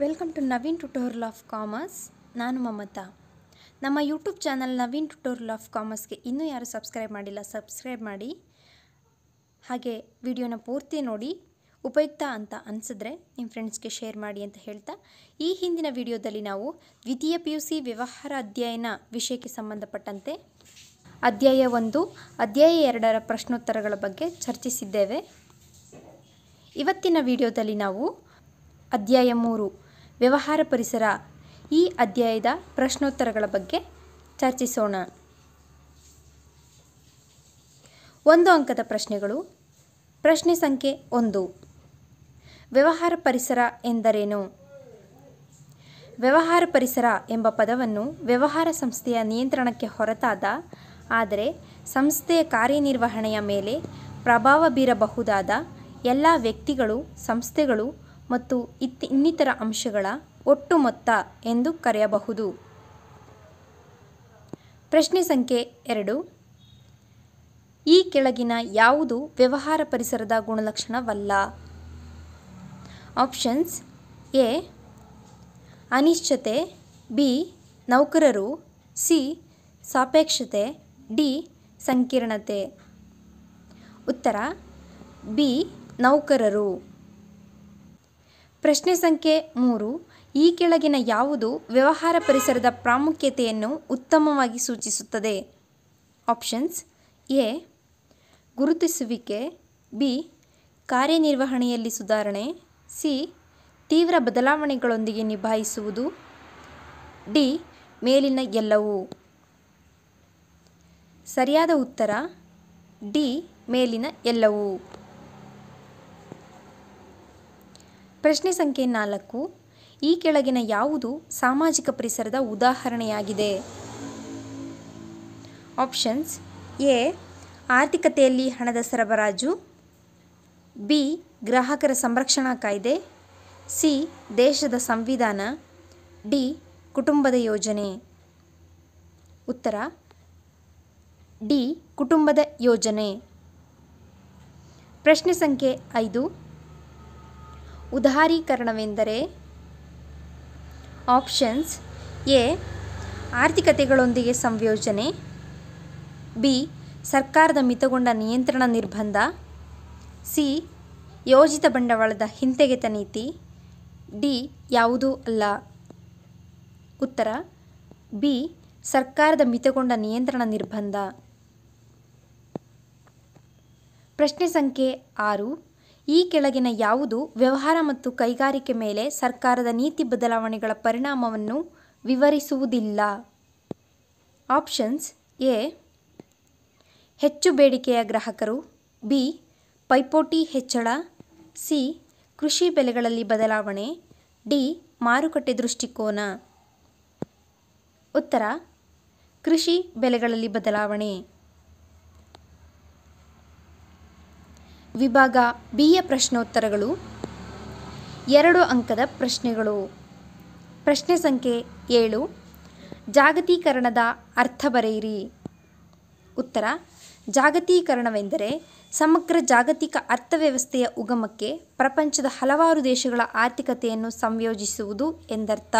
welcome to Naveen tutorial of commerce ನಾನು ಮಮತಾ ನಮ್ಮ YouTube channel Naveen tutorial of ಕಾಮರ್ಸ್ಗೆ ಇನ್ನೂ ಯಾರು ಸಬ್ಸ್ಕ್ರೈಬ್ ಮಾಡಿಲ್ಲ ಸಬ್ಸ್ಕ್ರೈಬ್ ಮಾಡಿ ಹಾಗೆ ವಿಡಿಯೋನ ಪೂರ್ತಿ ನೋಡಿ ಉಪಯುಕ್ತ ಅಂತ ಅನಿಸಿದ್ರೆ ನಿಮ್ಮ ಫ್ರೆಂಡ್ಸ್ಗೆ ಶೇರ್ ಮಾಡಿ ಅಂತ ಹೇಳ್ತಾ ಈ ಹಿಂದಿನ ವಿಡಿಯೋದಲ್ಲಿ ನಾವು ದ್ವಿತೀಯ ಪಿ ಯು ಸಿ ವ್ಯವಹಾರ ಅಧ್ಯಯನ ವಿಷಯಕ್ಕೆ ಸಂಬಂಧಪಟ್ಟಂತೆ ಅಧ್ಯಾಯ ಒಂದು ಅಧ್ಯಾಯ ಎರಡರ ಪ್ರಶ್ನೋತ್ತರಗಳ ಬಗ್ಗೆ ಚರ್ಚಿಸಿದ್ದೇವೆ ಇವತ್ತಿನ ವಿಡಿಯೋದಲ್ಲಿ ನಾವು ಅಧ್ಯಾಯ ಮೂರು ವ್ಯವಹಾರ ಪರಿಸರ ಈ ಅಧ್ಯಾಯದ ಪ್ರಶ್ನೋತ್ತರಗಳ ಬಗ್ಗೆ ಚರ್ಚಿಸೋಣ ಒಂದು ಅಂಕದ ಪ್ರಶ್ನೆಗಳು ಪ್ರಶ್ನೆ ಸಂಖ್ಯೆ ಒಂದು ವ್ಯವಹಾರ ಪರಿಸರ ಎಂದರೇನು ವ್ಯವಹಾರ ಪರಿಸರ ಎಂಬ ಪದವನ್ನು ವ್ಯವಹಾರ ಸಂಸ್ಥೆಯ ನಿಯಂತ್ರಣಕ್ಕೆ ಹೊರತಾದ ಆದರೆ ಸಂಸ್ಥೆಯ ಕಾರ್ಯನಿರ್ವಹಣೆಯ ಮೇಲೆ ಪ್ರಭಾವ ಬೀರಬಹುದಾದ ಎಲ್ಲ ವ್ಯಕ್ತಿಗಳು ಸಂಸ್ಥೆಗಳು ಮತ್ತು ಇತ್ ಇನ್ನಿತರ ಅಂಶಗಳ ಒಟ್ಟು ಮೊತ್ತ ಎಂದು ಕರೆಯಬಹುದು ಪ್ರಶ್ನೆ ಸಂಖ್ಯೆ ಎರಡು ಈ ಕೆಳಗಿನ ಯಾವುದು ವ್ಯವಹಾರ ಪರಿಸರದ ಗುಣಲಕ್ಷಣವಲ್ಲ ಆಪ್ಷನ್ಸ್ ಎ ಅನಿಶ್ಚತೆ ಬಿ ನೌಕರರು ಸಿ ಸಾಪೇಕ್ಷತೆ ಡಿ ಸಂಕೀರ್ಣತೆ ಉತ್ತರ ಬಿ ನೌಕರರು ಪ್ರಶ್ನೆ ಸಂಖ್ಯೆ ಮೂರು ಈ ಕೆಳಗಿನ ಯಾವುದು ವ್ಯವಹಾರ ಪರಿಸರದ ಪ್ರಾಮುಖ್ಯತೆಯನ್ನು ಉತ್ತಮವಾಗಿ ಸೂಚಿಸುತ್ತದೆ ಆಪ್ಷನ್ಸ್ ಎ ಗುರುತಿಸುವಿಕೆ ಬಿ ಕಾರ್ಯನಿರ್ವಹಣೆಯಲ್ಲಿ ಸುಧಾರಣೆ ಸಿ ತೀವ್ರ ಬದಲಾವಣೆಗಳೊಂದಿಗೆ ನಿಭಾಯಿಸುವುದು ಡಿ ಮೇಲಿನ ಎಲ್ಲವು ಸರಿಯಾದ ಉತ್ತರ ಡಿ ಮೇಲಿನ ಎಲ್ಲವು ಪ್ರಶ್ನೆ ಸಂಖ್ಯೆ ನಾಲ್ಕು ಈ ಕೆಳಗಿನ ಯಾವುದು ಸಾಮಾಜಿಕ ಪರಿಸರದ ಉದಾಹರಣೆಯಾಗಿದೆ ಆಪ್ಷನ್ಸ್ ಎ ಆರ್ಥಿಕತೆಯಲ್ಲಿ ಹಣದ ಸರಬರಾಜು ಬಿ ಗ್ರಾಹಕರ ಸಂರಕ್ಷಣಾ ಕಾಯ್ದೆ ಸಿ ದೇಶದ ಸಂವಿಧಾನ ಡಿ ಕುಟುಂಬದ ಯೋಜನೆ ಉತ್ತರ ಡಿ ಕುಟುಂಬದ ಯೋಜನೆ ಪ್ರಶ್ನೆ ಸಂಖ್ಯೆ ಐದು ಉದಾರೀಕರಣವೆಂದರೆ ಆಪ್ಷನ್ಸ್ ಎ ಆರ್ಥಿಕತೆಗಳೊಂದಿಗೆ ಸಂಯೋಜನೆ ಬಿ ಸರ್ಕಾರದ ಮಿತಗೊಂಡ ನಿಯಂತ್ರಣ ನಿರ್ಬಂಧ ಸಿ ಯೋಜಿತ ಬಂಡವಾಳದ ಹಿಂತೆಗೆತ ನೀತಿ ಡಿ ಯಾವುದೂ ಅಲ್ಲ ಉತ್ತರ ಬಿ ಸರ್ಕಾರದ ಮಿತಗೊಂಡ ನಿಯಂತ್ರಣ ನಿರ್ಬಂಧ ಪ್ರಶ್ನೆ ಸಂಖ್ಯೆ ಆರು ಈ ಕೆಳಗಿನ ಯಾವುದು ವ್ಯವಹಾರ ಮತ್ತು ಕೈಗಾರಿಕೆ ಮೇಲೆ ಸರ್ಕಾರದ ನೀತಿ ಬದಲಾವಣೆಗಳ ಪರಿಣಾಮವನ್ನು ವಿವರಿಸುವುದಿಲ್ಲ ಆಪ್ಷನ್ಸ್ ಎ ಹೆಚ್ಚು ಬೇಡಿಕೆಯ ಗ್ರಾಹಕರು ಬಿ ಪೈಪೋಟಿ ಹೆಚ್ಚಳ ಸಿ ಕೃಷಿ ಬೆಲೆಗಳಲ್ಲಿ ಬದಲಾವಣೆ ಡಿ ಮಾರುಕಟ್ಟೆ ದೃಷ್ಟಿಕೋನ ಉತ್ತರ ಕೃಷಿ ಬೆಲೆಗಳಲ್ಲಿ ಬದಲಾವಣೆ ವಿಭಾಗ ಬಿ ಯ ಪ್ರಶ್ನೋತ್ತರಗಳು ಎರಡು ಅಂಕದ ಪ್ರಶ್ನೆಗಳು ಪ್ರಶ್ನೆ ಸಂಖ್ಯೆ ಏಳು ಜಾಗತೀಕರಣದ ಅರ್ಥ ಬರೆಯಿರಿ ಉತ್ತರ ಜಾಗತೀಕರಣವೆಂದರೆ ಸಮಗ್ರ ಜಾಗತಿಕ ಅರ್ಥವ್ಯವಸ್ಥೆಯ ಉಗಮಕ್ಕೆ ಪ್ರಪಂಚದ ಹಲವಾರು ದೇಶಗಳ ಆರ್ಥಿಕತೆಯನ್ನು ಸಂಯೋಜಿಸುವುದು ಎಂದರ್ಥ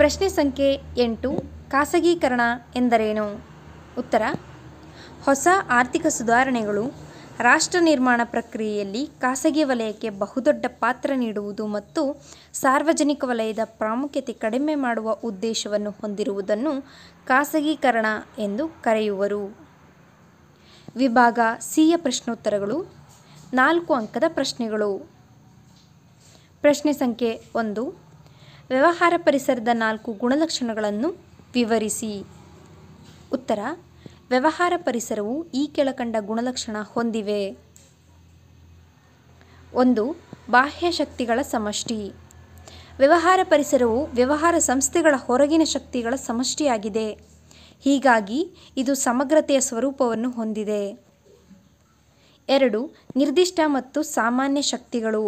ಪ್ರಶ್ನೆ ಸಂಖ್ಯೆ ಎಂಟು ಖಾಸಗೀಕರಣ ಎಂದರೇನು ಉತ್ತರ ಹೊಸ ಆರ್ಥಿಕ ಸುಧಾರಣೆಗಳು ರಾಷ್ಟ್ರ ನಿರ್ಮಾಣ ಪ್ರಕ್ರಿಯೆಯಲ್ಲಿ ಖಾಸಗಿ ವಲಯಕ್ಕೆ ಬಹುದೊಡ್ಡ ಪಾತ್ರ ನೀಡುವುದು ಮತ್ತು ಸಾರ್ವಜನಿಕ ವಲಯದ ಪ್ರಾಮುಖ್ಯತೆ ಕಡಿಮೆ ಮಾಡುವ ಉದ್ದೇಶವನ್ನು ಹೊಂದಿರುವುದನ್ನು ಖಾಸಗೀಕರಣ ಎಂದು ಕರೆಯುವರು ವಿಭಾಗ ಸಿಯ ಪ್ರಶ್ನೋತ್ತರಗಳು ನಾಲ್ಕು ಅಂಕದ ಪ್ರಶ್ನೆಗಳು ಪ್ರಶ್ನೆ ಸಂಖ್ಯೆ ಒಂದು ವ್ಯವಹಾರ ಪರಿಸರದ ನಾಲ್ಕು ಗುಣಲಕ್ಷಣಗಳನ್ನು ವಿವರಿಸಿ ಉತ್ತರ ವ್ಯವಹಾರ ಪರಿಸರವು ಈ ಕೆಳಕಂಡ ಗುಣಲಕ್ಷಣ ಹೊಂದಿವೆ ಒಂದು ಬಾಹ್ಯ ಶಕ್ತಿಗಳ ಸಮಷ್ಟಿ ವ್ಯವಹಾರ ಪರಿಸರವು ವ್ಯವಹಾರ ಸಂಸ್ಥೆಗಳ ಹೊರಗಿನ ಶಕ್ತಿಗಳ ಸಮಷ್ಟಿಯಾಗಿದೆ ಹೀಗಾಗಿ ಇದು ಸಮಗ್ರತೆಯ ಸ್ವರೂಪವನ್ನು ಹೊಂದಿದೆ ಎರಡು ನಿರ್ದಿಷ್ಟ ಮತ್ತು ಸಾಮಾನ್ಯ ಶಕ್ತಿಗಳು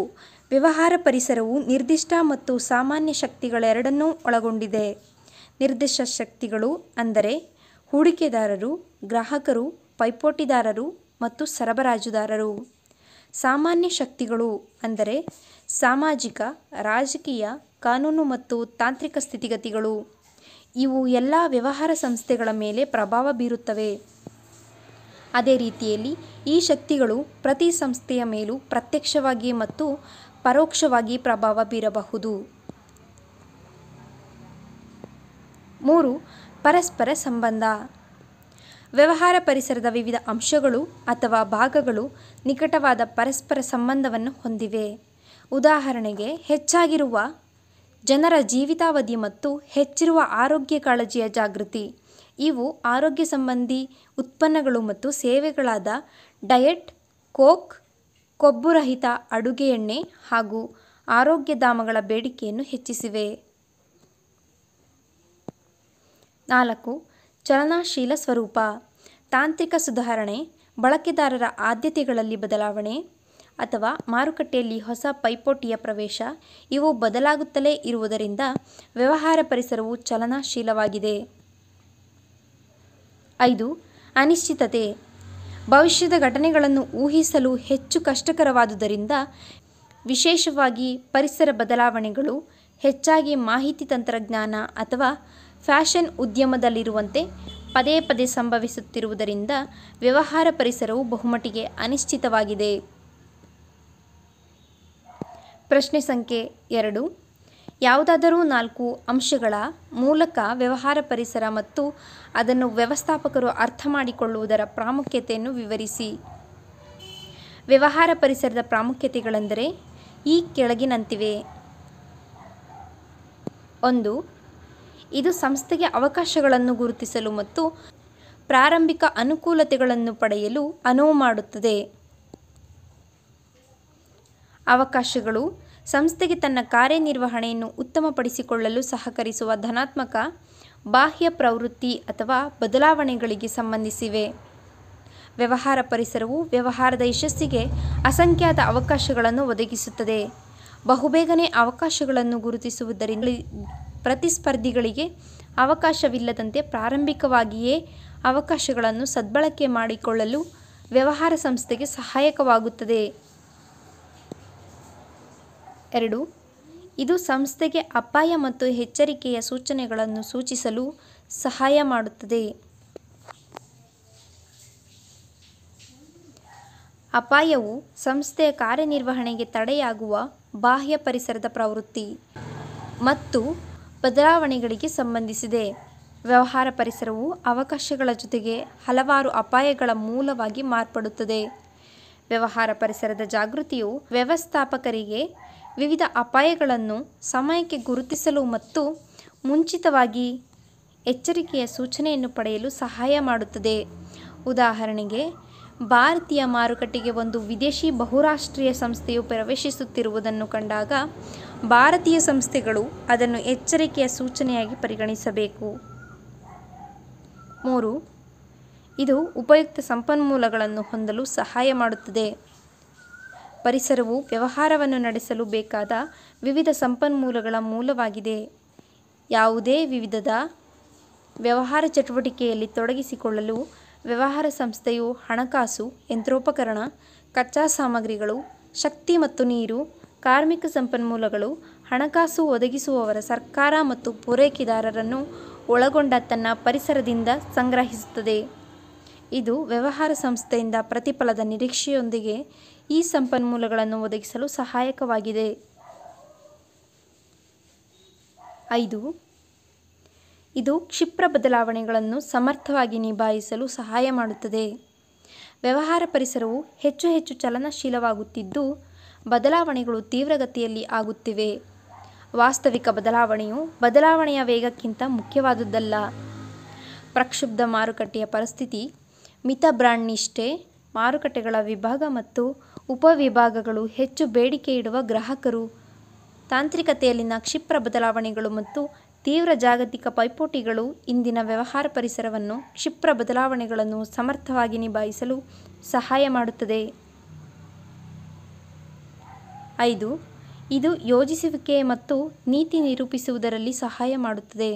ವ್ಯವಹಾರ ಪರಿಸರವು ನಿರ್ದಿಷ್ಟ ಮತ್ತು ಸಾಮಾನ್ಯ ಶಕ್ತಿಗಳೆರಡನ್ನೂ ಒಳಗೊಂಡಿದೆ ನಿರ್ದಿಷ್ಟ ಶಕ್ತಿಗಳು ಅಂದರೆ ಹೂಡಿಕೆದಾರರು ಗ್ರಾಹಕರು ಪೈಪೋಟಿದಾರರು ಮತ್ತು ಸರಬರಾಜುದಾರರು ಸಾಮಾನ್ಯ ಶಕ್ತಿಗಳು ಅಂದರೆ ಸಾಮಾಜಿಕ ರಾಜಕೀಯ ಕಾನೂನು ಮತ್ತು ತಾಂತ್ರಿಕ ಸ್ಥಿತಿಗತಿಗಳು ಇವು ಎಲ್ಲ ವ್ಯವಹಾರ ಸಂಸ್ಥೆಗಳ ಮೇಲೆ ಪ್ರಭಾವ ಬೀರುತ್ತವೆ ಅದೇ ರೀತಿಯಲ್ಲಿ ಈ ಶಕ್ತಿಗಳು ಪ್ರತಿ ಸಂಸ್ಥೆಯ ಮೇಲೂ ಪ್ರತ್ಯಕ್ಷವಾಗಿ ಮತ್ತು ಪರೋಕ್ಷವಾಗಿ ಪ್ರಭಾವ ಬೀರಬಹುದು ಮೂರು ಪರಸ್ಪರ ಸಂಬಂಧ ವ್ಯವಹಾರ ಪರಿಸರದ ವಿವಿಧ ಅಂಶಗಳು ಅಥವಾ ಭಾಗಗಳು ನಿಕಟವಾದ ಪರಸ್ಪರ ಸಂಬಂಧವನ್ನು ಹೊಂದಿವೆ ಉದಾಹರಣೆಗೆ ಹೆಚ್ಚಾಗಿರುವ ಜನರ ಜೀವಿತಾವಧಿ ಮತ್ತು ಹೆಚ್ಚಿರುವ ಆರೋಗ್ಯ ಕಾಳಜಿಯ ಜಾಗೃತಿ ಇವು ಆರೋಗ್ಯ ಸಂಬಂಧಿ ಉತ್ಪನ್ನಗಳು ಮತ್ತು ಸೇವೆಗಳಾದ ಡಯೆಟ್ ಕೋಕ್ ಕೊಬ್ಬುರಹಿತ ಅಡುಗೆ ಎಣ್ಣೆ ಹಾಗೂ ಆರೋಗ್ಯಧಾಮಗಳ ಬೇಡಿಕೆಯನ್ನು ಹೆಚ್ಚಿಸಿವೆ ನಾಲ್ಕು ಚಲನಶೀಲ ಸ್ವರೂಪ ತಾಂತ್ರಿಕ ಸುಧಾರಣೆ ಬಳಕೆದಾರರ ಆದ್ಯತೆಗಳಲ್ಲಿ ಬದಲಾವಣೆ ಅಥವಾ ಮಾರುಕಟ್ಟೆಯಲ್ಲಿ ಹೊಸ ಪೈಪೋಟಿಯ ಪ್ರವೇಶ ಇವು ಬದಲಾಗುತ್ತಲೇ ಇರುವುದರಿಂದ ವ್ಯವಹಾರ ಪರಿಸರವು ಚಲನಶೀಲವಾಗಿದೆ ಐದು ಅನಿಶ್ಚಿತತೆ ಭವಿಷ್ಯದ ಘಟನೆಗಳನ್ನು ಊಹಿಸಲು ಹೆಚ್ಚು ಕಷ್ಟಕರವಾದುದರಿಂದ ವಿಶೇಷವಾಗಿ ಪರಿಸರ ಬದಲಾವಣೆಗಳು ಹೆಚ್ಚಾಗಿ ಮಾಹಿತಿ ತಂತ್ರಜ್ಞಾನ ಅಥವಾ ಫ್ಯಾಷನ್ ಉದ್ಯಮದಲ್ಲಿರುವಂತೆ ಪದೇ ಪದೇ ಸಂಭವಿಸುತ್ತಿರುವುದರಿಂದ ವ್ಯವಹಾರ ಪರಿಸರವು ಬಹುಮಟ್ಟಿಗೆ ಅನಿಶ್ಚಿತವಾಗಿದೆ ಪ್ರಶ್ನೆ ಸಂಖ್ಯೆ ಎರಡು ಯಾವುದಾದರೂ ನಾಲ್ಕು ಅಂಶಗಳ ಮೂಲಕ ವ್ಯವಹಾರ ಪರಿಸರ ಮತ್ತು ಅದನ್ನು ವ್ಯವಸ್ಥಾಪಕರು ಅರ್ಥ ಮಾಡಿಕೊಳ್ಳುವುದರ ಪ್ರಾಮುಖ್ಯತೆಯನ್ನು ವಿವರಿಸಿ ವ್ಯವಹಾರ ಪರಿಸರದ ಪ್ರಾಮುಖ್ಯತೆಗಳೆಂದರೆ ಈ ಕೆಳಗಿನಂತಿವೆ ಒಂದು ಇದು ಸಂಸ್ಥೆಗೆ ಅವಕಾಶಗಳನ್ನು ಗುರುತಿಸಲು ಮತ್ತು ಪ್ರಾರಂಭಿಕ ಅನುಕೂಲತೆಗಳನ್ನು ಪಡೆಯಲು ಅನುವು ಮಾಡುತ್ತದೆ ಅವಕಾಶಗಳು ಸಂಸ್ಥೆಗೆ ತನ್ನ ಕಾರ್ಯನಿರ್ವಹಣೆಯನ್ನು ಉತ್ತಮಪಡಿಸಿಕೊಳ್ಳಲು ಸಹಕರಿಸುವ ಧನಾತ್ಮಕ ಬಾಹ್ಯ ಪ್ರವೃತ್ತಿ ಅಥವಾ ಬದಲಾವಣೆಗಳಿಗೆ ಸಂಬಂಧಿಸಿವೆ ವ್ಯವಹಾರ ಪರಿಸರವು ವ್ಯವಹಾರದ ಯಶಸ್ಸಿಗೆ ಅಸಂಖ್ಯಾತ ಅವಕಾಶಗಳನ್ನು ಒದಗಿಸುತ್ತದೆ ಬಹುಬೇಗನೆ ಅವಕಾಶಗಳನ್ನು ಗುರುತಿಸುವುದರಿಂದ ಪ್ರತಿಸ್ಪರ್ಧಿಗಳಿಗೆ ಅವಕಾಶವಿಲ್ಲದಂತೆ ಪ್ರಾರಂಭಿಕವಾಗಿಯೇ ಅವಕಾಶಗಳನ್ನು ಸದ್ಬಳಕೆ ಮಾಡಿಕೊಳ್ಳಲು ವ್ಯವಹಾರ ಸಂಸ್ಥೆಗೆ ಸಹಾಯಕವಾಗುತ್ತದೆ ಎರಡು ಇದು ಸಂಸ್ಥೆಗೆ ಅಪಾಯ ಮತ್ತು ಎಚ್ಚರಿಕೆಯ ಸೂಚನೆಗಳನ್ನು ಸೂಚಿಸಲು ಸಹಾಯ ಮಾಡುತ್ತದೆ ಅಪಾಯವು ಸಂಸ್ಥೆಯ ಕಾರ್ಯನಿರ್ವಹಣೆಗೆ ತಡೆಯಾಗುವ ಬಾಹ್ಯ ಪರಿಸರದ ಪ್ರವೃತ್ತಿ ಮತ್ತು ಬದಲಾವಣೆಗಳಿಗೆ ಸಂಬಂಧಿಸಿದೆ ವ್ಯವಹಾರ ಪರಿಸರವು ಅವಕಾಶಗಳ ಜೊತೆಗೆ ಹಲವಾರು ಅಪಾಯಗಳ ಮೂಲವಾಗಿ ಮಾರ್ಪಡುತ್ತದೆ ವ್ಯವಹಾರ ಪರಿಸರದ ಜಾಗೃತಿಯು ವ್ಯವಸ್ಥಾಪಕರಿಗೆ ವಿವಿಧ ಅಪಾಯಗಳನ್ನು ಸಮಯಕ್ಕೆ ಗುರುತಿಸಲು ಮತ್ತು ಮುಂಚಿತವಾಗಿ ಎಚ್ಚರಿಕೆಯ ಸೂಚನೆಯನ್ನು ಪಡೆಯಲು ಸಹಾಯ ಮಾಡುತ್ತದೆ ಉದಾಹರಣೆಗೆ ಭಾರತೀಯ ಮಾರುಕಟ್ಟೆಗೆ ಒಂದು ವಿದೇಶಿ ಬಹುರಾಷ್ಟ್ರೀಯ ಸಂಸ್ಥೆಯು ಪ್ರವೇಶಿಸುತ್ತಿರುವುದನ್ನು ಕಂಡಾಗ ಭಾರತೀಯ ಸಂಸ್ಥೆಗಳು ಅದನ್ನು ಎಚ್ಚರಿಕೆಯ ಸೂಚನೆಯಾಗಿ ಪರಿಗಣಿಸಬೇಕು ಮೂರು ಇದು ಉಪಯುಕ್ತ ಸಂಪನ್ಮೂಲಗಳನ್ನು ಹೊಂದಲು ಸಹಾಯ ಮಾಡುತ್ತದೆ ಪರಿಸರವು ವ್ಯವಹಾರವನ್ನು ನಡೆಸಲು ಬೇಕಾದ ವಿವಿಧ ಸಂಪನ್ಮೂಲಗಳ ಮೂಲವಾಗಿದೆ ಯಾವುದೇ ವಿವಿಧದ ವ್ಯವಹಾರ ಚಟುವಟಿಕೆಯಲ್ಲಿ ತೊಡಗಿಸಿಕೊಳ್ಳಲು ವ್ಯವಹಾರ ಸಂಸ್ಥೆಯು ಹಣಕಾಸು ಯಂತ್ರೋಪಕರಣ ಕಚ್ಚಾ ಸಾಮಗ್ರಿಗಳು ಶಕ್ತಿ ಮತ್ತು ನೀರು ಕಾರ್ಮಿಕ ಸಂಪನ್ಮೂಲಗಳು ಹಣಕಾಸು ಒದಗಿಸುವವರ ಸರ್ಕಾರ ಮತ್ತು ಪೂರೈಕೆದಾರರನ್ನು ಒಳಗೊಂಡ ತನ್ನ ಪರಿಸರದಿಂದ ಸಂಗ್ರಹಿಸುತ್ತದೆ ಇದು ವ್ಯವಹಾರ ಸಂಸ್ಥೆಯಿಂದ ಪ್ರತಿಫಲದ ನಿರೀಕ್ಷೆಯೊಂದಿಗೆ ಈ ಸಂಪನ್ಮೂಲಗಳನ್ನು ಒದಗಿಸಲು ಸಹಾಯಕವಾಗಿದೆ ಐದು ಇದು ಕ್ಷಿಪ್ರ ಬದಲಾವಣೆಗಳನ್ನು ಸಮರ್ಥವಾಗಿ ನಿಭಾಯಿಸಲು ಸಹಾಯ ಮಾಡುತ್ತದೆ ವ್ಯವಹಾರ ಪರಿಸರವು ಹೆಚ್ಚು ಹೆಚ್ಚು ಚಲನಶೀಲವಾಗುತ್ತಿದ್ದು ಬದಲಾವಣೆಗಳು ತೀವ್ರಗತಿಯಲ್ಲಿ ಆಗುತ್ತಿವೆ ವಾಸ್ತವಿಕ ಬದಲಾವಣೆಯು ಬದಲಾವಣೆಯ ವೇಗಕ್ಕಿಂತ ಮುಖ್ಯವಾದುದಲ್ಲ ಪ್ರಕ್ಷುಬ್ಧ ಮಾರುಕಟ್ಟೆಯ ಪರಿಸ್ಥಿತಿ ಮಿತ ಬ್ರಾಂಡ್ ನಿಷ್ಠೆ ಮಾರುಕಟ್ಟೆಗಳ ವಿಭಾಗ ಮತ್ತು ಉಪವಿಭಾಗಗಳು ಹೆಚ್ಚು ಬೇಡಿಕೆ ಇಡುವ ಗ್ರಾಹಕರು ತಾಂತ್ರಿಕತೆಯಲ್ಲಿನ ಕ್ಷಿಪ್ರ ಬದಲಾವಣೆಗಳು ಮತ್ತು ತೀವ್ರ ಜಾಗತಿಕ ಪೈಪೋಟಿಗಳು ಇಂದಿನ ವ್ಯವಹಾರ ಪರಿಸರವನ್ನು ಕ್ಷಿಪ್ರ ಬದಲಾವಣೆಗಳನ್ನು ಸಮರ್ಥವಾಗಿ ನಿಭಾಯಿಸಲು ಸಹಾಯ ಮಾಡುತ್ತದೆ ಐದು ಇದು ಯೋಜಿಸುವಿಕೆ ಮತ್ತು ನೀತಿ ನಿರೂಪಿಸುವುದರಲ್ಲಿ ಸಹಾಯ ಮಾಡುತ್ತದೆ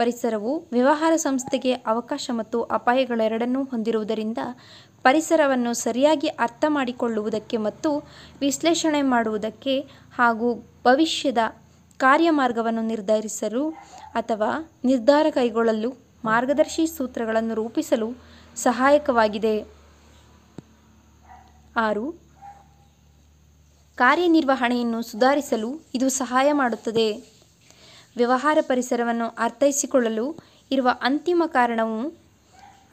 ಪರಿಸರವು ವ್ಯವಹಾರ ಸಂಸ್ಥೆಗೆ ಅವಕಾಶ ಮತ್ತು ಅಪಾಯಗಳೆರಡನ್ನೂ ಹೊಂದಿರುವುದರಿಂದ ಪರಿಸರವನ್ನು ಸರಿಯಾಗಿ ಅರ್ಥ ಮಾಡಿಕೊಳ್ಳುವುದಕ್ಕೆ ಮತ್ತು ವಿಶ್ಲೇಷಣೆ ಮಾಡುವುದಕ್ಕೆ ಹಾಗೂ ಭವಿಷ್ಯದ ಕಾರ್ಯಮಾರ್ಗವನ್ನು ನಿರ್ಧರಿಸಲು ಅಥವಾ ನಿರ್ಧಾರ ಕೈಗೊಳ್ಳಲು ಮಾರ್ಗದರ್ಶಿ ಸೂತ್ರಗಳನ್ನು ರೂಪಿಸಲು ಸಹಾಯಕವಾಗಿದೆ ಆರು ಕಾರ್ಯನಿರ್ವಹಣೆಯನ್ನು ಸುಧಾರಿಸಲು ಇದು ಸಹಾಯ ಮಾಡುತ್ತದೆ ವ್ಯವಹಾರ ಪರಿಸರವನ್ನು ಅರ್ಥೈಸಿಕೊಳ್ಳಲು ಇರುವ ಅಂತಿಮ ಕಾರಣವು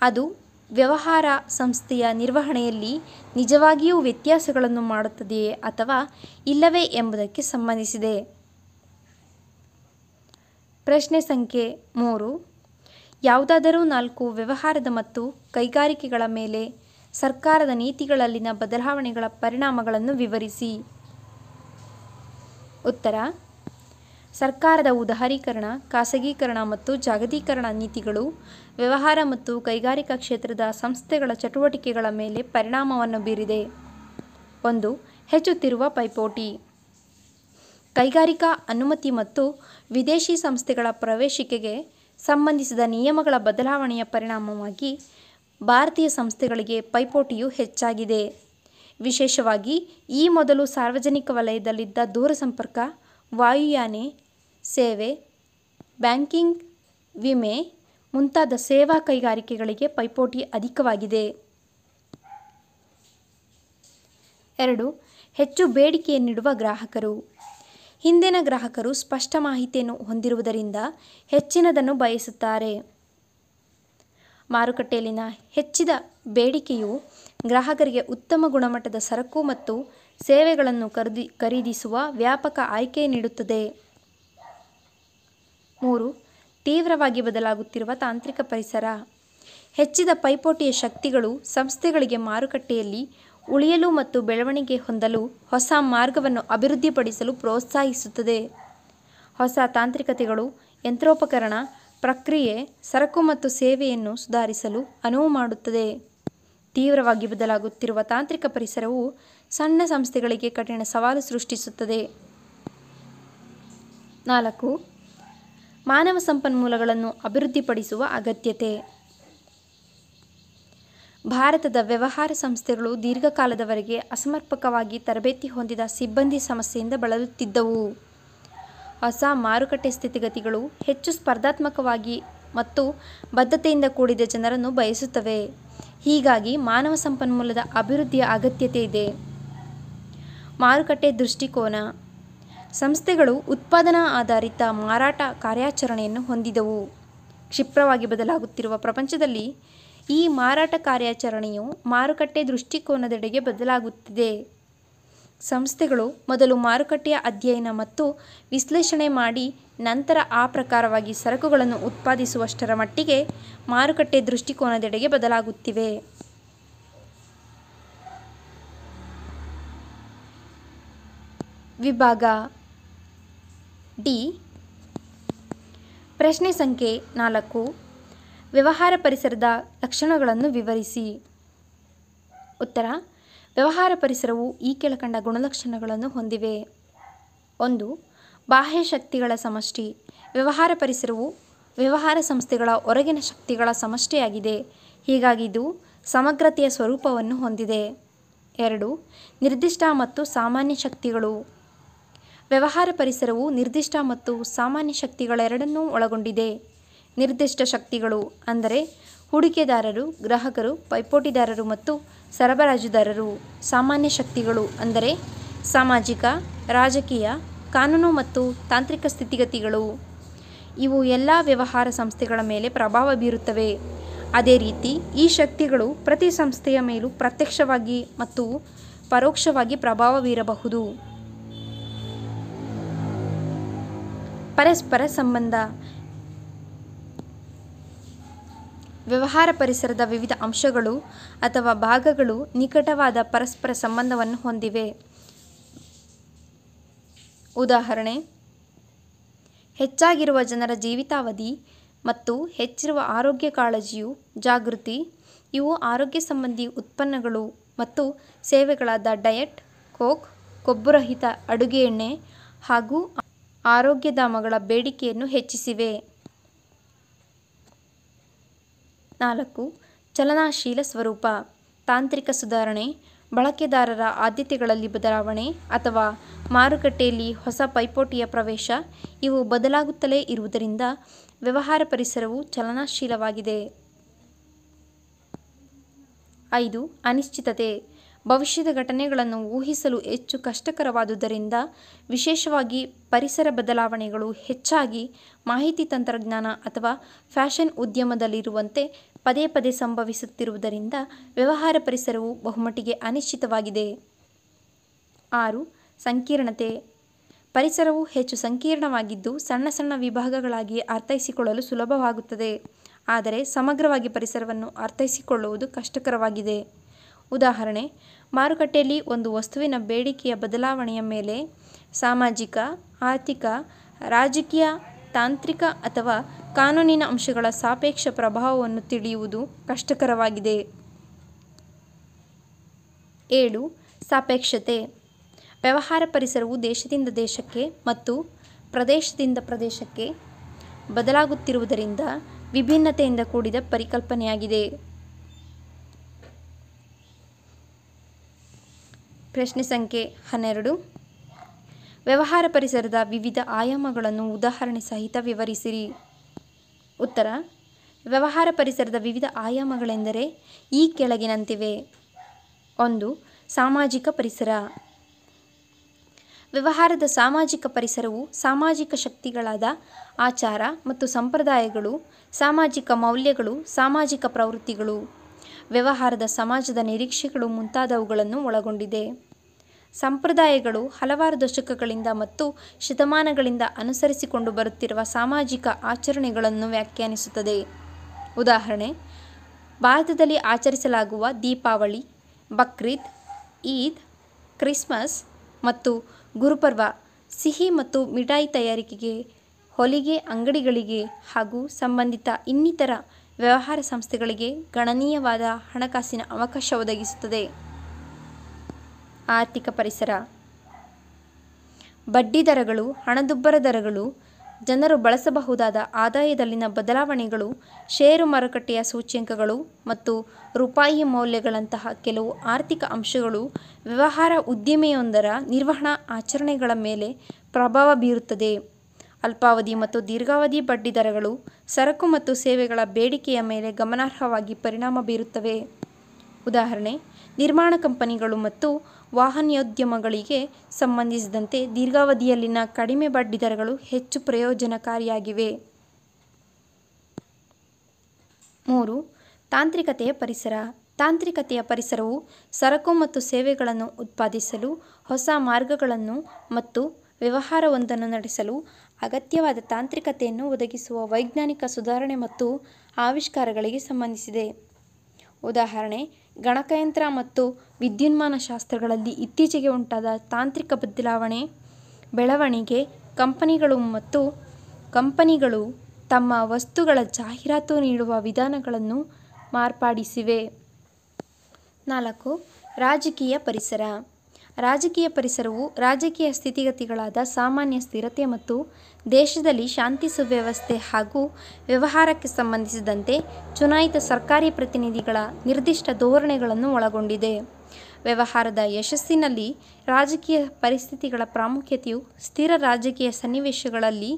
ಅದು ವ್ಯವಹಾರ ಸಂಸ್ಥೆಯ ನಿರ್ವಹಣೆಯಲ್ಲಿ ನಿಜವಾಗಿಯೂ ವ್ಯತ್ಯಾಸಗಳನ್ನು ಮಾಡುತ್ತದೆಯೇ ಅಥವಾ ಇಲ್ಲವೇ ಎಂಬುದಕ್ಕೆ ಸಂಬಂಧಿಸಿದೆ ಪ್ರಶ್ನೆ ಸಂಖ್ಯೆ ಮೂರು ಯಾವುದಾದರೂ ನಾಲ್ಕು ವ್ಯವಹಾರದ ಮತ್ತು ಕೈಗಾರಿಕೆಗಳ ಮೇಲೆ ಸರ್ಕಾರದ ನೀತಿಗಳಲ್ಲಿನ ಬದಲಾವಣೆಗಳ ಪರಿಣಾಮಗಳನ್ನು ವಿವರಿಸಿ ಉತ್ತರ ಸರ್ಕಾರದ ಉದಾರೀಕರಣ ಖಾಸಗೀಕರಣ ಮತ್ತು ಜಾಗತೀಕರಣ ನೀತಿಗಳು ವ್ಯವಹಾರ ಮತ್ತು ಕೈಗಾರಿಕಾ ಕ್ಷೇತ್ರದ ಸಂಸ್ಥೆಗಳ ಚಟುವಟಿಕೆಗಳ ಮೇಲೆ ಪರಿಣಾಮವನ್ನು ಬೀರಿದೆ ಒಂದು ಹೆಚ್ಚುತ್ತಿರುವ ಪೈಪೋಟಿ ಕೈಗಾರಿಕಾ ಅನುಮತಿ ಮತ್ತು ವಿದೇಶಿ ಸಂಸ್ಥೆಗಳ ಪ್ರವೇಶಿಕೆಗೆ ಸಂಬಂಧಿಸಿದ ನಿಯಮಗಳ ಬದಲಾವಣೆಯ ಪರಿಣಾಮವಾಗಿ ಭಾರತೀಯ ಸಂಸ್ಥೆಗಳಿಗೆ ಪೈಪೋಟಿಯು ಹೆಚ್ಚಾಗಿದೆ ವಿಶೇಷವಾಗಿ ಈ ಮೊದಲು ಸಾರ್ವಜನಿಕ ವಲಯದಲ್ಲಿದ್ದ ದೂರಸಂಪರ್ಕ ವಾಯುಯಾನೆ ಸೇವೆ ಬ್ಯಾಂಕಿಂಗ್ ವಿಮೆ ಮುಂತಾದ ಸೇವಾ ಕೈಗಾರಿಕೆಗಳಿಗೆ ಪೈಪೋಟಿ ಅಧಿಕವಾಗಿದೆ ಎರಡು ಹೆಚ್ಚು ಬೇಡಿಕೆಯನ್ನಿಡುವ ಗ್ರಾಹಕರು ಹಿಂದಿನ ಗ್ರಾಹಕರು ಸ್ಪಷ್ಟ ಮಾಹಿತಿಯನ್ನು ಹೊಂದಿರುವುದರಿಂದ ಹೆಚ್ಚಿನದನ್ನು ಬಯಸುತ್ತಾರೆ ಮಾರುಕಟ್ಟೆಯಲ್ಲಿನ ಹೆಚ್ಚಿದ ಬೇಡಿಕೆಯು ಗ್ರಾಹಕರಿಗೆ ಉತ್ತಮ ಗುಣಮಟ್ಟದ ಸರಕು ಮತ್ತು ಸೇವೆಗಳನ್ನು ಖರೀದಿ ಖರೀದಿಸುವ ವ್ಯಾಪಕ ಆಯ್ಕೆ ನೀಡುತ್ತದೆ ಮೂರು ತೀವ್ರವಾಗಿ ಬದಲಾಗುತ್ತಿರುವ ತಾಂತ್ರಿಕ ಪರಿಸರ ಹೆಚ್ಚಿದ ಪೈಪೋಟಿಯ ಶಕ್ತಿಗಳು ಸಂಸ್ಥೆಗಳಿಗೆ ಮಾರುಕಟ್ಟೆಯಲ್ಲಿ ಉಳಿಯಲು ಮತ್ತು ಬೆಳವಣಿಗೆ ಹೊಂದಲು ಹೊಸ ಮಾರ್ಗವನ್ನು ಅಭಿವೃದ್ಧಿಪಡಿಸಲು ಪ್ರೋತ್ಸಾಹಿಸುತ್ತದೆ ಹೊಸ ತಾಂತ್ರಿಕತೆಗಳು ಯಂತ್ರೋಪಕರಣ ಪ್ರಕ್ರಿಯೆ ಸರಕು ಮತ್ತು ಸೇವೆಯನ್ನು ಸುಧಾರಿಸಲು ಅನುವು ಮಾಡುತ್ತದೆ ತೀವ್ರವಾಗಿ ಬದಲಾಗುತ್ತಿರುವ ತಾಂತ್ರಿಕ ಪರಿಸರವು ಸಣ್ಣ ಸಂಸ್ಥೆಗಳಿಗೆ ಕಠಿಣ ಸವಾಲು ಸೃಷ್ಟಿಸುತ್ತದೆ ನಾಲ್ಕು ಮಾನವ ಸಂಪನ್ಮೂಲಗಳನ್ನು ಅಭಿವೃದ್ಧಿಪಡಿಸುವ ಅಗತ್ಯತೆ ಭಾರತದ ವ್ಯವಹಾರ ಸಂಸ್ಥೆಗಳು ದೀರ್ಘಕಾಲದವರೆಗೆ ಅಸಮರ್ಪಕವಾಗಿ ತರಬೇತಿ ಹೊಂದಿದ ಸಿಬ್ಬಂದಿ ಸಮಸ್ಯೆಯಿಂದ ಬಳಲುತ್ತಿದ್ದವು ಹೊಸ ಮಾರುಕಟ್ಟೆ ಸ್ಥಿತಿಗತಿಗಳು ಹೆಚ್ಚು ಸ್ಪರ್ಧಾತ್ಮಕವಾಗಿ ಮತ್ತು ಬದ್ಧತೆಯಿಂದ ಕೂಡಿದ ಜನರನ್ನು ಬಯಸುತ್ತವೆ ಹೀಗಾಗಿ ಮಾನವ ಸಂಪನ್ಮೂಲದ ಅಭಿವೃದ್ಧಿಯ ಅಗತ್ಯತೆ ಇದೆ ಮಾರುಕಟ್ಟೆ ದೃಷ್ಟಿಕೋನ ಸಂಸ್ಥೆಗಳು ಉತ್ಪಾದನಾ ಆಧಾರಿತ ಮಾರಾಟ ಕಾರ್ಯಾಚರಣೆಯನ್ನು ಹೊಂದಿದವು ಕ್ಷಿಪ್ರವಾಗಿ ಬದಲಾಗುತ್ತಿರುವ ಪ್ರಪಂಚದಲ್ಲಿ ಈ ಮಾರಾಟ ಕಾರ್ಯಾಚರಣೆಯು ಮಾರುಕಟ್ಟೆ ದೃಷ್ಟಿಕೋನದೆಡೆಗೆ ಬದಲಾಗುತ್ತಿದೆ ಸಂಸ್ಥೆಗಳು ಮೊದಲು ಮಾರುಕಟ್ಟೆಯ ಅಧ್ಯಯನ ಮತ್ತು ವಿಶ್ಲೇಷಣೆ ಮಾಡಿ ನಂತರ ಆ ಪ್ರಕಾರವಾಗಿ ಸರಕುಗಳನ್ನು ಉತ್ಪಾದಿಸುವಷ್ಟರ ಮಟ್ಟಿಗೆ ಮಾರುಕಟ್ಟೆ ದೃಷ್ಟಿಕೋನದೆಡೆಗೆ ಬದಲಾಗುತ್ತಿವೆ ವಿಭಾಗ ಡಿ ಪ್ರಶ್ನೆ ಸಂಖ್ಯೆ ನಾಲ್ಕು ವ್ಯವಹಾರ ಪರಿಸರದ ಲಕ್ಷಣಗಳನ್ನು ವಿವರಿಸಿ ಉತ್ತರ ವ್ಯವಹಾರ ಪರಿಸರವು ಈ ಕೆಳಕಂಡ ಗುಣಲಕ್ಷಣಗಳನ್ನು ಹೊಂದಿವೆ ಒಂದು ಬಾಹ್ಯ ಶಕ್ತಿಗಳ ಸಮಷ್ಟಿ ವ್ಯವಹಾರ ಪರಿಸರವು ವ್ಯವಹಾರ ಸಂಸ್ಥೆಗಳ ಹೊರಗಿನ ಶಕ್ತಿಗಳ ಸಮಷ್ಟಿಯಾಗಿದೆ ಹೀಗಾಗಿ ಇದು ಸಮಗ್ರತೆಯ ಸ್ವರೂಪವನ್ನು ಹೊಂದಿದೆ ಎರಡು ನಿರ್ದಿಷ್ಟ ಮತ್ತು ಸಾಮಾನ್ಯ ಶಕ್ತಿಗಳು ವ್ಯವಹಾರ ಪರಿಸರವು ನಿರ್ದಿಷ್ಟ ಮತ್ತು ಸಾಮಾನ್ಯ ಶಕ್ತಿಗಳೆರಡನ್ನೂ ಒಳಗೊಂಡಿದೆ ನಿರ್ದಿಷ್ಟ ಶಕ್ತಿಗಳು ಅಂದರೆ ಹೂಡಿಕೆದಾರರು ಗ್ರಾಹಕರು ಪೈಪೋಟಿದಾರರು ಮತ್ತು ಸರಬರಾಜುದಾರರು ಸಾಮಾನ್ಯ ಶಕ್ತಿಗಳು ಅಂದರೆ ಸಾಮಾಜಿಕ ರಾಜಕೀಯ ಕಾನೂನು ಮತ್ತು ತಾಂತ್ರಿಕ ಸ್ಥಿತಿಗತಿಗಳು ಇವು ಎಲ್ಲ ವ್ಯವಹಾರ ಸಂಸ್ಥೆಗಳ ಮೇಲೆ ಪ್ರಭಾವ ಬೀರುತ್ತವೆ ಅದೇ ರೀತಿ ಈ ಶಕ್ತಿಗಳು ಪ್ರತಿ ಸಂಸ್ಥೆಯ ಮೇಲೂ ಪ್ರತ್ಯಕ್ಷವಾಗಿ ಮತ್ತು ಪರೋಕ್ಷವಾಗಿ ಪ್ರಭಾವ ಬೀರಬಹುದು ಪರಸ್ಪರ ಸಂಬಂಧ ವ್ಯವಹಾರ ಪರಿಸರದ ವಿವಿಧ ಅಂಶಗಳು ಅಥವಾ ಭಾಗಗಳು ನಿಕಟವಾದ ಪರಸ್ಪರ ಸಂಬಂಧವನ್ನು ಹೊಂದಿವೆ ಉದಾಹರಣೆ ಹೆಚ್ಚಾಗಿರುವ ಜನರ ಜೀವಿತಾವಧಿ ಮತ್ತು ಹೆಚ್ಚಿರುವ ಆರೋಗ್ಯ ಕಾಳಜಿಯು ಜಾಗೃತಿ ಇವು ಆರೋಗ್ಯ ಸಂಬಂಧಿ ಉತ್ಪನ್ನಗಳು ಮತ್ತು ಸೇವೆಗಳಾದ ಡಯಟ್ ಕೋಕ್ ಕೊಬ್ಬುರಹಿತ ಅಡುಗೆ ಎಣ್ಣೆ ಹಾಗೂ ಆರೋಗ್ಯಧಾಮಗಳ ಬೇಡಿಕೆಯನ್ನು ಹೆಚ್ಚಿಸಿವೆ ನಾಲ್ಕು ಚಲನಶೀಲ ಸ್ವರೂಪ ತಾಂತ್ರಿಕ ಸುಧಾರಣೆ ಬಳಕೆದಾರರ ಆದ್ಯತೆಗಳಲ್ಲಿ ಬದಲಾವಣೆ ಅಥವಾ ಮಾರುಕಟ್ಟೆಯಲ್ಲಿ ಹೊಸ ಪೈಪೋಟಿಯ ಪ್ರವೇಶ ಇವು ಬದಲಾಗುತ್ತಲೇ ಇರುವುದರಿಂದ ವ್ಯವಹಾರ ಪರಿಸರವು ಚಲನಶೀಲವಾಗಿದೆ ಐದು ಅನಿಶ್ಚಿತತೆ ಭವಿಷ್ಯದ ಘಟನೆಗಳನ್ನು ಊಹಿಸಲು ಹೆಚ್ಚು ಕಷ್ಟಕರವಾದುದರಿಂದ ವಿಶೇಷವಾಗಿ ಪರಿಸರ ಬದಲಾವಣೆಗಳು ಹೆಚ್ಚಾಗಿ ಮಾಹಿತಿ ತಂತ್ರಜ್ಞಾನ ಅಥವಾ ಫ್ಯಾಷನ್ ಉದ್ಯಮದಲ್ಲಿರುವಂತೆ ಪದೇ ಪದೇ ಸಂಭವಿಸುತ್ತಿರುವುದರಿಂದ ವ್ಯವಹಾರ ಪರಿಸರವು ಬಹುಮಟ್ಟಿಗೆ ಅನಿಶ್ಚಿತವಾಗಿದೆ ಆರು ಸಂಕೀರ್ಣತೆ ಪರಿಸರವು ಹೆಚ್ಚು ಸಂಕೀರ್ಣವಾಗಿದ್ದು ಸಣ್ಣ ಸಣ್ಣ ವಿಭಾಗಗಳಾಗಿ ಅರ್ಥೈಸಿಕೊಳ್ಳಲು ಸುಲಭವಾಗುತ್ತದೆ ಆದರೆ ಸಮಗ್ರವಾಗಿ ಪರಿಸರವನ್ನು ಅರ್ಥೈಸಿಕೊಳ್ಳುವುದು ಕಷ್ಟಕರವಾಗಿದೆ ಉದಾಹರಣೆ ಮಾರುಕಟ್ಟೆಯಲ್ಲಿ ಒಂದು ವಸ್ತುವಿನ ಬೇಡಿಕೆಯ ಬದಲಾವಣೆಯ ಮೇಲೆ ಸಾಮಾಜಿಕ ಆರ್ಥಿಕ ರಾಜಕೀಯ ತಾಂತ್ರಿಕ ಅಥವಾ ಕಾನೂನಿನ ಅಂಶಗಳ ಸಾಪೇಕ್ಷ ಪ್ರಭಾವವನ್ನು ತಿಳಿಯುವುದು ಕಷ್ಟಕರವಾಗಿದೆ ಏಳು ಸಾಪೇಕ್ಷತೆ ವ್ಯವಹಾರ ಪರಿಸರವು ದೇಶದಿಂದ ದೇಶಕ್ಕೆ ಮತ್ತು ಪ್ರದೇಶದಿಂದ ಪ್ರದೇಶಕ್ಕೆ ಬದಲಾಗುತ್ತಿರುವುದರಿಂದ ವಿಭಿನ್ನತೆಯಿಂದ ಕೂಡಿದ ಪರಿಕಲ್ಪನೆಯಾಗಿದೆ ಪ್ರಶ್ನೆ ಸಂಖ್ಯೆ ಹನ್ನೆರಡು ವ್ಯವಹಾರ ಪರಿಸರದ ವಿವಿಧ ಆಯಾಮಗಳನ್ನು ಉದಾಹರಣೆ ಸಹಿತ ವಿವರಿಸಿರಿ ಉತ್ತರ ವ್ಯವಹಾರ ಪರಿಸರದ ವಿವಿಧ ಆಯಾಮಗಳೆಂದರೆ ಈ ಕೆಳಗಿನಂತಿವೆ ಒಂದು ಸಾಮಾಜಿಕ ಪರಿಸರ ವ್ಯವಹಾರದ ಸಾಮಾಜಿಕ ಪರಿಸರವು ಸಾಮಾಜಿಕ ಶಕ್ತಿಗಳಾದ ಆಚಾರ ಮತ್ತು ಸಂಪ್ರದಾಯಗಳು ಸಾಮಾಜಿಕ ಮೌಲ್ಯಗಳು ಸಾಮಾಜಿಕ ಪ್ರವೃತ್ತಿಗಳು ವ್ಯವಹಾರದ ಸಮಾಜದ ನಿರೀಕ್ಷೆಗಳು ಮುಂತಾದವುಗಳನ್ನು ಒಳಗೊಂಡಿದೆ ಸಂಪ್ರದಾಯಗಳು ಹಲವಾರು ದಶಕಗಳಿಂದ ಮತ್ತು ಶತಮಾನಗಳಿಂದ ಅನುಸರಿಸಿಕೊಂಡು ಬರುತ್ತಿರುವ ಸಾಮಾಜಿಕ ಆಚರಣೆಗಳನ್ನು ವ್ಯಾಖ್ಯಾನಿಸುತ್ತದೆ ಉದಾಹರಣೆ ಭಾರತದಲ್ಲಿ ಆಚರಿಸಲಾಗುವ ದೀಪಾವಳಿ ಬಕ್ರೀದ್ ಈದ್ ಕ್ರಿಸ್ಮಸ್ ಮತ್ತು ಗುರುಪರ್ವ ಸಿಹಿ ಮತ್ತು ಮಿಠಾಯಿ ತಯಾರಿಕೆಗೆ ಹೊಲಿಗೆ ಅಂಗಡಿಗಳಿಗೆ ಹಾಗೂ ಸಂಬಂಧಿತ ಇನ್ನಿತರ ವ್ಯವಹಾರ ಸಂಸ್ಥೆಗಳಿಗೆ ಗಣನೀಯವಾದ ಹಣಕಾಸಿನ ಅವಕಾಶ ಒದಗಿಸುತ್ತದೆ ಆರ್ಥಿಕ ಪರಿಸರ ಬಡ್ಡಿ ದರಗಳು ಹಣದುಬ್ಬರ ದರಗಳು ಜನರು ಬಳಸಬಹುದಾದ ಆದಾಯದಲ್ಲಿನ ಬದಲಾವಣೆಗಳು ಷೇರು ಮಾರುಕಟ್ಟೆಯ ಸೂಚ್ಯಂಕಗಳು ಮತ್ತು ರೂಪಾಯಿ ಮೌಲ್ಯಗಳಂತಹ ಕೆಲವು ಆರ್ಥಿಕ ಅಂಶಗಳು ವ್ಯವಹಾರ ಉದ್ದಿಮೆಯೊಂದರ ನಿರ್ವಹಣಾ ಆಚರಣೆಗಳ ಮೇಲೆ ಪ್ರಭಾವ ಬೀರುತ್ತದೆ ಅಲ್ಪಾವಧಿ ಮತ್ತು ದೀರ್ಘಾವಧಿ ಬಡ್ಡಿ ದರಗಳು ಸರಕು ಮತ್ತು ಸೇವೆಗಳ ಬೇಡಿಕೆಯ ಮೇಲೆ ಗಮನಾರ್ಹವಾಗಿ ಪರಿಣಾಮ ಬೀರುತ್ತವೆ ಉದಾಹರಣೆ ನಿರ್ಮಾಣ ಕಂಪನಿಗಳು ಮತ್ತು ವಾಹನೋದ್ಯಮಗಳಿಗೆ ಸಂಬಂಧಿಸಿದಂತೆ ದೀರ್ಘಾವಧಿಯಲ್ಲಿನ ಕಡಿಮೆ ಬಡ್ಡಿದರಗಳು ಹೆಚ್ಚು ಪ್ರಯೋಜನಕಾರಿಯಾಗಿವೆ ಮೂರು ತಾಂತ್ರಿಕತೆಯ ಪರಿಸರ ತಾಂತ್ರಿಕತೆಯ ಪರಿಸರವು ಸರಕು ಮತ್ತು ಸೇವೆಗಳನ್ನು ಉತ್ಪಾದಿಸಲು ಹೊಸ ಮಾರ್ಗಗಳನ್ನು ಮತ್ತು ವ್ಯವಹಾರವೊಂದನ್ನು ನಡೆಸಲು ಅಗತ್ಯವಾದ ತಾಂತ್ರಿಕತೆಯನ್ನು ಒದಗಿಸುವ ವೈಜ್ಞಾನಿಕ ಸುಧಾರಣೆ ಮತ್ತು ಆವಿಷ್ಕಾರಗಳಿಗೆ ಸಂಬಂಧಿಸಿದೆ ಉದಾಹರಣೆ ಗಣಕಯಂತ್ರ ಮತ್ತು ವಿದ್ಯುನ್ಮಾನ ಶಾಸ್ತ್ರಗಳಲ್ಲಿ ಇತ್ತೀಚೆಗೆ ಉಂಟಾದ ತಾಂತ್ರಿಕ ಬದಲಾವಣೆ ಬೆಳವಣಿಗೆ ಕಂಪನಿಗಳು ಮತ್ತು ಕಂಪನಿಗಳು ತಮ್ಮ ವಸ್ತುಗಳ ಜಾಹೀರಾತು ನೀಡುವ ವಿಧಾನಗಳನ್ನು ಮಾರ್ಪಡಿಸಿವೆ ನಾಲ್ಕು ರಾಜಕೀಯ ಪರಿಸರ ರಾಜಕೀಯ ಪರಿಸರವು ರಾಜಕೀಯ ಸ್ಥಿತಿಗತಿಗಳಾದ ಸಾಮಾನ್ಯ ಸ್ಥಿರತೆ ಮತ್ತು ದೇಶದಲ್ಲಿ ಶಾಂತಿ ಸುವ್ಯವಸ್ಥೆ ಹಾಗೂ ವ್ಯವಹಾರಕ್ಕೆ ಸಂಬಂಧಿಸಿದಂತೆ ಚುನಾಯಿತ ಸರ್ಕಾರಿ ಪ್ರತಿನಿಧಿಗಳ ನಿರ್ದಿಷ್ಟ ಧೋರಣೆಗಳನ್ನು ಒಳಗೊಂಡಿದೆ ವ್ಯವಹಾರದ ಯಶಸ್ಸಿನಲ್ಲಿ ರಾಜಕೀಯ ಪರಿಸ್ಥಿತಿಗಳ ಪ್ರಾಮುಖ್ಯತೆಯು ಸ್ಥಿರ ರಾಜಕೀಯ ಸನ್ನಿವೇಶಗಳಲ್ಲಿ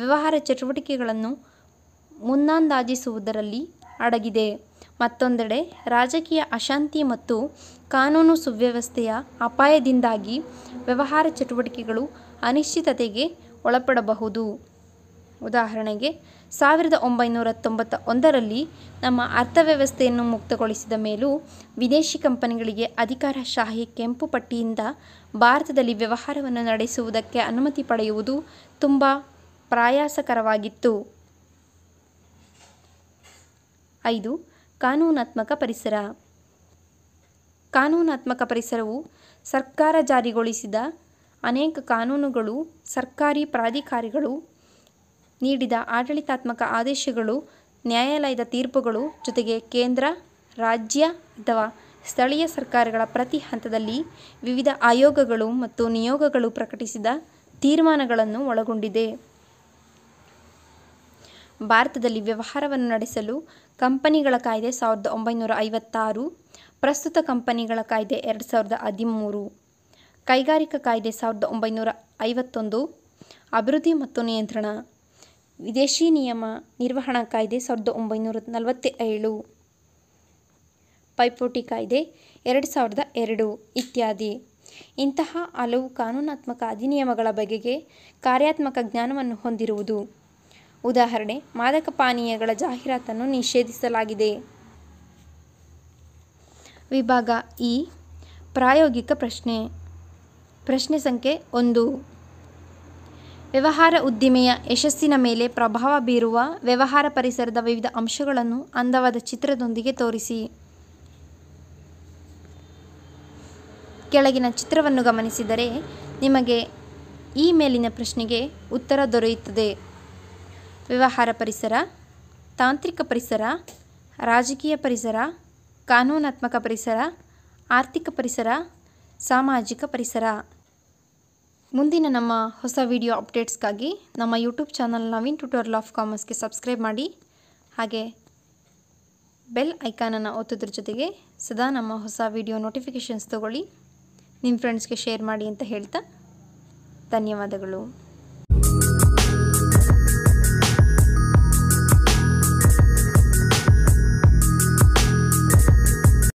ವ್ಯವಹಾರ ಚಟುವಟಿಕೆಗಳನ್ನು ಮುನ್ನಂದಾಜಿಸುವುದರಲ್ಲಿ ಅಡಗಿದೆ ಮತ್ತೊಂದೆಡೆ ರಾಜಕೀಯ ಅಶಾಂತಿ ಮತ್ತು ಕಾನೂನು ಸುವ್ಯವಸ್ಥೆಯ ಅಪಾಯದಿಂದಾಗಿ ವ್ಯವಹಾರ ಚಟುವಟಿಕೆಗಳು ಅನಿಶ್ಚಿತತೆಗೆ ಒಳಪಡಬಹುದು ಉದಾಹರಣೆಗೆ ಸಾವಿರದ ಒಂಬೈನೂರ ತೊಂಬತ್ತ ಒಂದರಲ್ಲಿ ನಮ್ಮ ಅರ್ಥವ್ಯವಸ್ಥೆಯನ್ನು ಮುಕ್ತಗೊಳಿಸಿದ ಮೇಲೂ ವಿದೇಶಿ ಕಂಪನಿಗಳಿಗೆ ಅಧಿಕಾರಶಾಹಿ ಕೆಂಪು ಪಟ್ಟಿಯಿಂದ ಭಾರತದಲ್ಲಿ ವ್ಯವಹಾರವನ್ನು ನಡೆಸುವುದಕ್ಕೆ ಅನುಮತಿ ಪಡೆಯುವುದು ತುಂಬ ಪ್ರಾಯಾಸಕರವಾಗಿತ್ತು ಐದು ಕಾನೂನಾತ್ಮಕ ಪರಿಸರ ಕಾನೂನಾತ್ಮಕ ಪರಿಸರವು ಸರ್ಕಾರ ಜಾರಿಗೊಳಿಸಿದ ಅನೇಕ ಕಾನೂನುಗಳು ಸರ್ಕಾರಿ ಪ್ರಾಧಿಕಾರಿಗಳು ನೀಡಿದ ಆಡಳಿತಾತ್ಮಕ ಆದೇಶಗಳು ನ್ಯಾಯಾಲಯದ ತೀರ್ಪುಗಳು ಜೊತೆಗೆ ಕೇಂದ್ರ ರಾಜ್ಯ ಅಥವಾ ಸ್ಥಳೀಯ ಸರ್ಕಾರಗಳ ಪ್ರತಿ ಹಂತದಲ್ಲಿ ವಿವಿಧ ಆಯೋಗಗಳು ಮತ್ತು ನಿಯೋಗಗಳು ಪ್ರಕಟಿಸಿದ ತೀರ್ಮಾನಗಳನ್ನು ಒಳಗೊಂಡಿದೆ ಭಾರತದಲ್ಲಿ ವ್ಯವಹಾರವನ್ನು ನಡೆಸಲು ಕಂಪನಿಗಳ ಕಾಯ್ದೆ ಸಾವಿರದ ಒಂಬೈನೂರ ಐವತ್ತಾರು ಪ್ರಸ್ತುತ ಕಂಪನಿಗಳ ಕಾಯ್ದೆ ಎರಡು ಸಾವಿರದ ಹದಿಮೂರು ಕೈಗಾರಿಕಾ ಕಾಯ್ದೆ ಸಾವಿರದ ಒಂಬೈನೂರ ಐವತ್ತೊಂದು ಅಭಿವೃದ್ಧಿ ಮತ್ತು ನಿಯಂತ್ರಣ ವಿದೇಶಿ ನಿಯಮ ನಿರ್ವಹಣಾ ಕಾಯ್ದೆ ಸಾವಿರದ ಒಂಬೈನೂರ ಏಳು ಪೈಪೋಟಿ ಕಾಯ್ದೆ ಎರಡು ಸಾವಿರದ ಎರಡು ಇತ್ಯಾದಿ ಇಂತಹ ಹಲವು ಕಾನೂನಾತ್ಮಕ ಅಧಿನಿಯಮಗಳ ಬಗೆಗೆ ಕಾರ್ಯಾತ್ಮಕ ಜ್ಞಾನವನ್ನು ಹೊಂದಿರುವುದು ಉದಾಹರಣೆ ಮಾದಕ ಪಾನೀಯಗಳ ಜಾಹೀರಾತನ್ನು ನಿಷೇಧಿಸಲಾಗಿದೆ ವಿಭಾಗ ಇ ಪ್ರಾಯೋಗಿಕ ಪ್ರಶ್ನೆ ಪ್ರಶ್ನೆ ಸಂಖ್ಯೆ ಒಂದು ವ್ಯವಹಾರ ಉದ್ದಿಮೆಯ ಯಶಸ್ಸಿನ ಮೇಲೆ ಪ್ರಭಾವ ಬೀರುವ ವ್ಯವಹಾರ ಪರಿಸರದ ವಿವಿಧ ಅಂಶಗಳನ್ನು ಅಂದವಾದ ಚಿತ್ರದೊಂದಿಗೆ ತೋರಿಸಿ ಕೆಳಗಿನ ಚಿತ್ರವನ್ನು ಗಮನಿಸಿದರೆ ನಿಮಗೆ ಈ ಮೇಲಿನ ಪ್ರಶ್ನೆಗೆ ಉತ್ತರ ದೊರೆಯುತ್ತದೆ ವ್ಯವಹಾರ ಪರಿಸರ ತಾಂತ್ರಿಕ ಪರಿಸರ ರಾಜಕೀಯ ಪರಿಸರ ಕಾನೂನಾತ್ಮಕ ಪರಿಸರ ಆರ್ಥಿಕ ಪರಿಸರ ಸಾಮಾಜಿಕ ಪರಿಸರ ಮುಂದಿನ ನಮ್ಮ ಹೊಸ ವಿಡಿಯೋ ಅಪ್ಡೇಟ್ಸ್ಗಾಗಿ ನಮ್ಮ YouTube channel Naveen tutorial of ಕಾಮರ್ಸ್ಗೆ ಸಬ್ಸ್ಕ್ರೈಬ್ ಮಾಡಿ ಹಾಗೆ ಬೆಲ್ ಐಕಾನನ್ನು ಒತ್ತೋದ್ರ ಜೊತೆಗೆ ಸದಾ ನಮ್ಮ ಹೊಸ ವಿಡಿಯೋ ನೋಟಿಫಿಕೇಷನ್ಸ್ ತಗೊಳ್ಳಿ ನಿಮ್ಮ ಫ್ರೆಂಡ್ಸ್ಗೆ ಶೇರ್ ಮಾಡಿ ಅಂತ ಹೇಳ್ತಾ ಧನ್ಯವಾದಗಳು